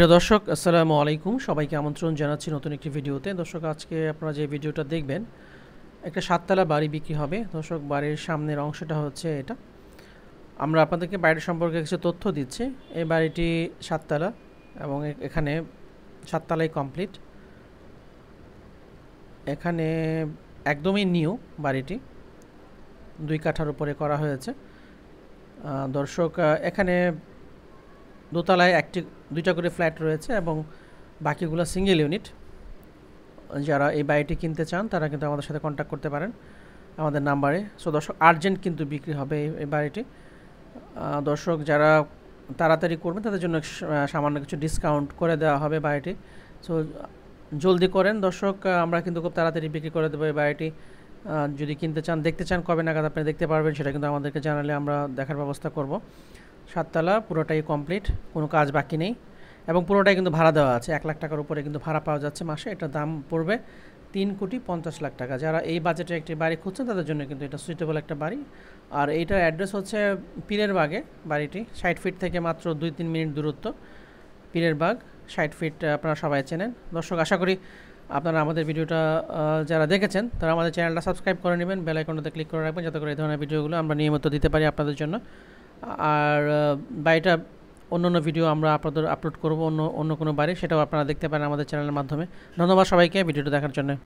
প্রিয় দর্শক আসসালামু আলাইকুম সবাইকে আমন্ত্রণ জানাচ্ছি নতুন একটি ভিডিওতে দর্শক আজকে আপনারা যে ভিডিওটা দেখবেন একটা সাততলা বাড়ি বিক্রি হবে দর্শক বাড়ির সামনের অংশটা হচ্ছে এটা আমরা আপনাদেরকে বাড়ির সম্পর্কে কিছু তথ্য দিচ্ছি এই বাড়িটি সাততলা এবং এখানে সাততলাই কমপ্লিট এখানে একদমই নিউ বাড়িটি দুই কাঠার উপরে করা হয়েছে দর্শক এখানে দোতলায় একটি দুইটা করে ফ্ল্যাট রয়েছে এবং বাকিগুলো সিঙ্গেল ইউনিট যারা এই বাড়িটি কিনতে চান তারা কিন্তু আমাদের সাথে কন্ট্যাক্ট করতে পারেন আমাদের নাম্বারে সো দর্শক আর্জেন্ট কিন্তু বিক্রি হবে এই বাড়িটি দর্শক যারা তাড়াতাড়ি করবেন তাদের জন্য সামান্য কিছু ডিসকাউন্ট করে দেওয়া হবে বাড়িটি সো জলদি করেন দর্শক আমরা কিন্তু খুব তাড়াতাড়ি বিক্রি করে দেবো এই বাড়িটি যদি কিনতে চান দেখতে চান কবে নাগাদ আপনি দেখতে পারবেন সেটা কিন্তু আমাদেরকে জানালে আমরা দেখার ব্যবস্থা করব সাততলা পুরোটাই কমপ্লিট কোনো কাজ বাকি নেই এবং পুরোটাই কিন্তু ভাড়া দেওয়া আছে এক লাখ টাকার উপরে কিন্তু ভাড়া পাওয়া যাচ্ছে মাসে এটা দাম পড়বে তিন কোটি পঞ্চাশ লাখ টাকা যারা এই বাজেটে একটি বাড়ি খুঁজছেন তাদের জন্য কিন্তু এটা সুইটেবল একটা বাড়ি আর এইটার অ্যাড্রেস হচ্ছে পীরের বাগে বাড়িটি ষাট ফিট থেকে মাত্র দুই তিন মিনিট দূরত্ব পীরের বাগ ষাট ফিট আপনারা সবাই চেনেন দর্শক আশা করি আপনারা আমাদের ভিডিওটা যারা দেখেছেন তারা আমাদের চ্যানেলটা সাবস্ক্রাইব করে নেবেন বেলাইকনটাতে ক্লিক করে রাখবেন যাতে করে এই ধরনের ভিডিওগুলো আমরা নিয়মিত দিতে পারি আপনাদের জন্য আর বাড়িটা অন্য অন্য ভিডিও আমরা আপনাদের আপলোড করব অন্য অন্য কোনো বাড়ি সেটাও আপনারা দেখতে পারেন আমাদের চ্যানেলের মাধ্যমে ধন্যবাদ সবাইকে ভিডিওটা দেখার জন্য